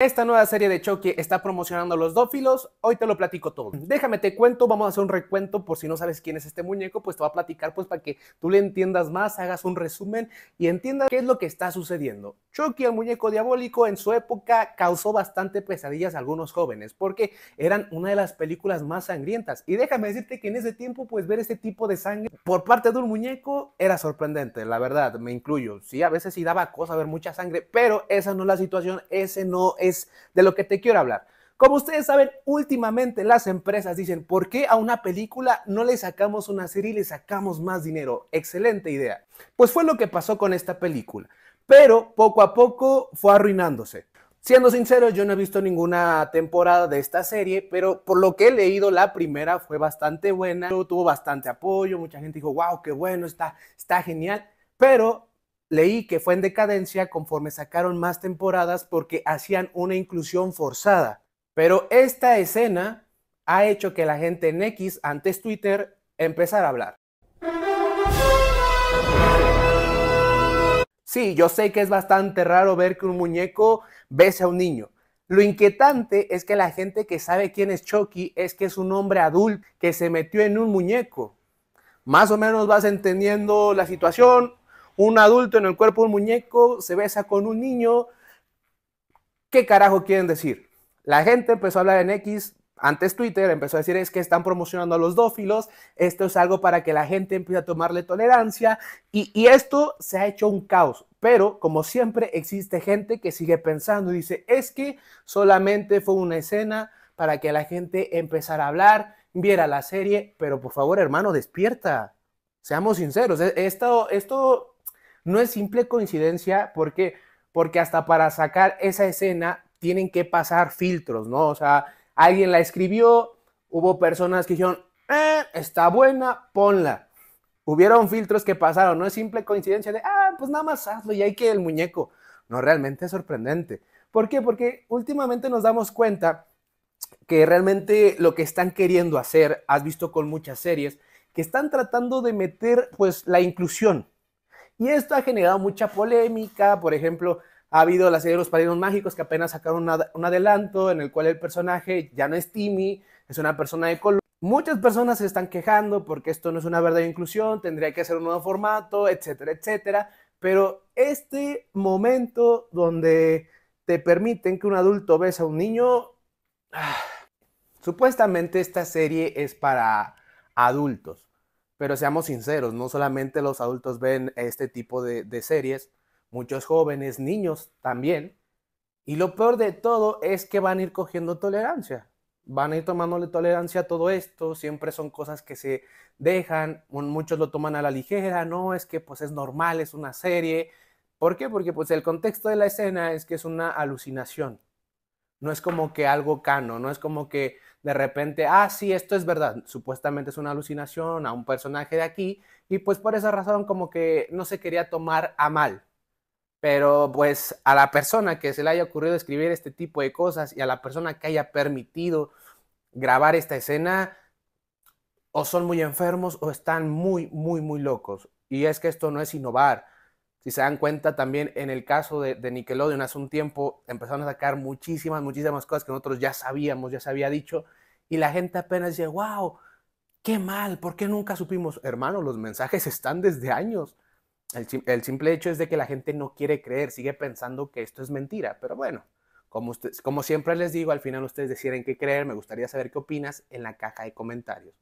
Esta nueva serie de choque está promocionando los dófilos, hoy te lo platico todo. Déjame te cuento, vamos a hacer un recuento por si no sabes quién es este muñeco, pues te va a platicar pues para que tú le entiendas más, hagas un resumen y entiendas qué es lo que está sucediendo. Chucky, el muñeco diabólico, en su época causó bastante pesadillas a algunos jóvenes porque eran una de las películas más sangrientas. Y déjame decirte que en ese tiempo, pues ver ese tipo de sangre por parte de un muñeco era sorprendente, la verdad, me incluyo. Sí, a veces sí daba cosa ver mucha sangre, pero esa no es la situación, ese no es de lo que te quiero hablar. Como ustedes saben, últimamente las empresas dicen, ¿por qué a una película no le sacamos una serie y le sacamos más dinero? Excelente idea. Pues fue lo que pasó con esta película pero poco a poco fue arruinándose. Siendo sincero, yo no he visto ninguna temporada de esta serie, pero por lo que he leído, la primera fue bastante buena, tuvo bastante apoyo, mucha gente dijo, wow, qué bueno, está, está genial, pero leí que fue en decadencia conforme sacaron más temporadas porque hacían una inclusión forzada. Pero esta escena ha hecho que la gente en X, antes Twitter, empezara a hablar. Sí, yo sé que es bastante raro ver que un muñeco bese a un niño. Lo inquietante es que la gente que sabe quién es Chucky es que es un hombre adulto que se metió en un muñeco. Más o menos vas entendiendo la situación. Un adulto en el cuerpo de un muñeco se besa con un niño. ¿Qué carajo quieren decir? La gente empezó a hablar en X antes Twitter empezó a decir es que están promocionando a los dófilos, esto es algo para que la gente empiece a tomarle tolerancia y, esto se ha hecho un caos. Pero como siempre existe gente que sigue pensando y dice es que solamente fue una escena para que la gente empezara a hablar, viera la serie, pero por favor hermano despierta, seamos sinceros, e-, esto, esto no es simple coincidencia porque, porque hasta para sacar esa escena tienen que pasar filtros, ¿no? O sea alguien la escribió, hubo personas que dijeron, eh, está buena, ponla. Hubieron filtros que pasaron, no es simple coincidencia de, ah, pues nada más hazlo y hay que el muñeco. No, realmente es sorprendente. ¿Por qué? Porque últimamente nos damos cuenta que realmente lo que están queriendo hacer, has visto con muchas series, que están tratando de meter pues la inclusión. Y esto ha generado mucha polémica, por ejemplo, ha habido la serie de los padrinos mágicos que apenas sacaron un adelanto en el cual el personaje ya no es Timmy, es una persona de color. Muchas personas se están quejando porque esto no es una verdadera inclusión, tendría que ser un nuevo formato, etcétera, etcétera. Pero este momento donde te permiten que un adulto besa a un niño, ah, supuestamente esta serie es para adultos. Pero seamos sinceros, no solamente los adultos ven este tipo de, de series, muchos jóvenes, niños también. Y lo peor de todo es que van a ir cogiendo tolerancia, van a ir tomándole tolerancia a todo esto, siempre son cosas que se dejan, muchos lo toman a la ligera, no, es que pues es normal, es una serie. ¿Por qué? Porque pues el contexto de la escena es que es una alucinación. No es como que algo cano, no es como que de repente, ah, sí, esto es verdad, supuestamente es una alucinación a un personaje de aquí, y pues por esa razón como que no se quería tomar a mal, pero pues a la persona que se le haya ocurrido escribir este tipo de cosas y a la persona que haya permitido grabar esta escena, o son muy enfermos o están muy, muy, muy locos. Y es que esto no es innovar. Si se dan cuenta también en el caso de, Nickelodeon, hace un tiempo empezaron a sacar muchísimas, muchísimas cosas que nosotros ya sabíamos, ya se había dicho, y la gente apenas dice, wow, qué mal, ¿por qué nunca supimos? Hermano, los mensajes están desde años el, simple hecho es de que la gente no quiere creer, sigue pensando que esto es mentira, pero bueno, como, como siempre les digo, al final ustedes deciden qué creer, me gustaría saber qué opinas en la caja de comentarios.